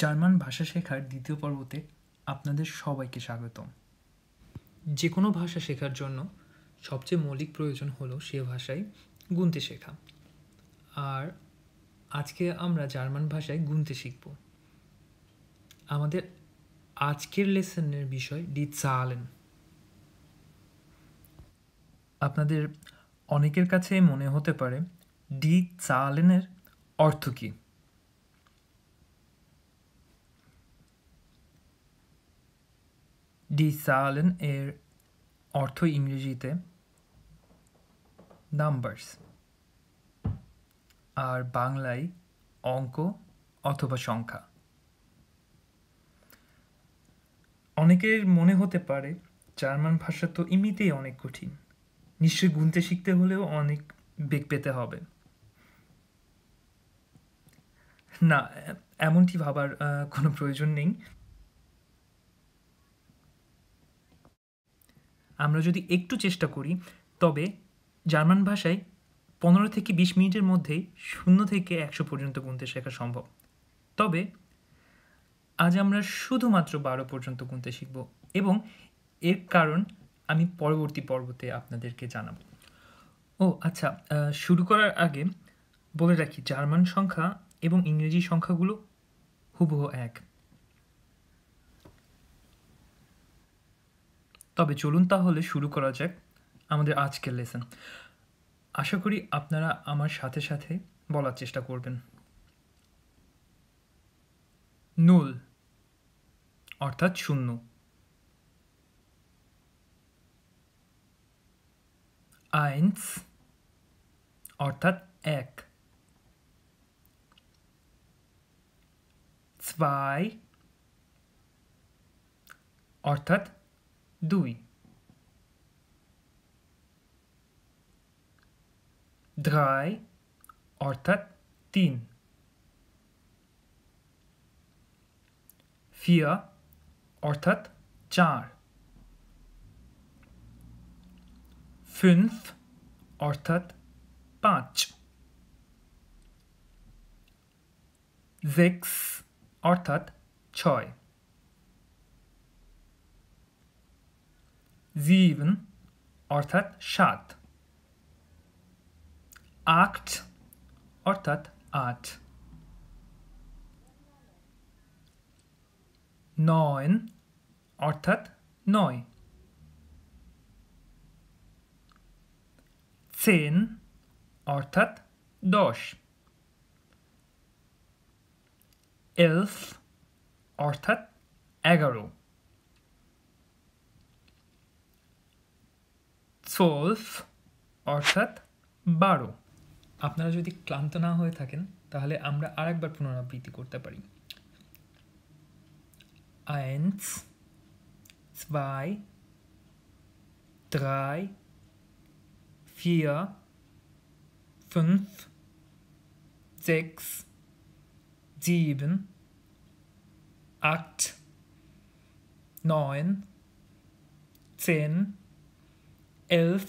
German ভাষা শেখার দ্বিতীয় পর্বতে আপনাদের সবাইকে স্বাগতম যে কোনো ভাষা শেখার জন্য সবচেয়ে মৌলিক প্রয়োজন হলো সে ভাষায় গুনতে শেখা আর আজকে আমরা জার্মান ভাষায় গুনতে শিখব আমাদের আজকের লেসনের বিষয় ডি চালেন আপনাদের অনেকের কাছে মনে হতে পারে ডি চালেনের অর্থ কী ডিসালেন এর অর্থ ইংরেজিতে নাম্বারস আর বাংলায় অঙ্ক অথবা সংখ্যা অনেকের মনে হতে পারে জার্মান ভাষা তো এমনিতেই অনেক কঠিন নিশ্চয়ই গুনতে শিখতে হলেও অনেক বেগ পেতে হবে না এমনটি ভাবার কোনো প্রয়োজন নেই আমরা যদি একটু চেষ্টা করি তবে জার্মান ভাষায় পনেরো থেকে বিশ মিনিটের মধ্যেই শূন্য থেকে একশো পর্যন্ত গুনতে শেখা সম্ভব তবে আজ আমরা শুধুমাত্র বারো পর্যন্ত গুনতে শিখব এবং এর কারণ আমি পরবর্তী পর্বতে আপনাদেরকে জানাব ও আচ্ছা শুরু করার আগে বলে রাখি জার্মান সংখ্যা এবং ইংরেজি সংখ্যাগুলো হুবহু এক তবে চলুন তাহলে শুরু করা যাক আমাদের আজকের লেসন আশা করি আপনারা আমার সাথে সাথে বলার চেষ্টা করবেন নুল অর্থাৎ শূন্য আইনস অর্থাৎ এক অর্থাৎ দুই ধ্রাই অর্থাৎ তিন ফিয়া অর্থাৎ চার ফিন্স অর্থাৎ পাঁচ জিক্স অর্থাৎ ছয় sieben অর্থাৎ সাত আট অর্থাৎ আট নয়ন অর্থাৎ নয় চেন অর্থাৎ দশ এলফ অর্থাৎ এগারো সোলফ অর্থাৎ বারো আপনারা যদি ক্লান্ত না হয়ে থাকেন তাহলে আমরা আরেকবার পুনরাবৃত্তি করতে পারি eins, zwei, drei, ফিয়া fünf, sechs, sieben, আট neun, চেন elf,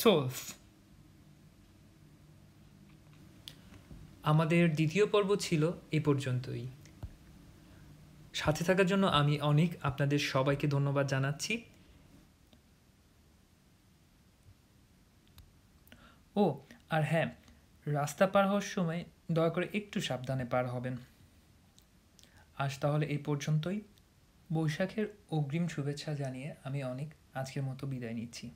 zwölf. আমাদের দ্বিতীয় পর্ব ছিল এ পর্যন্তই সাথে থাকার জন্য আমি অনেক আপনাদের সবাইকে ধন্যবাদ জানাচ্ছি ও আর হ্যাঁ রাস্তা পার হওয়ার সময় দয়া করে একটু সাবধানে পার হবেন আজ তাহলে এই পর্যন্তই বৈশাখের অগ্রিম শুভেচ্ছা জানিয়ে আমি অনেক a schermo tobi da inizi.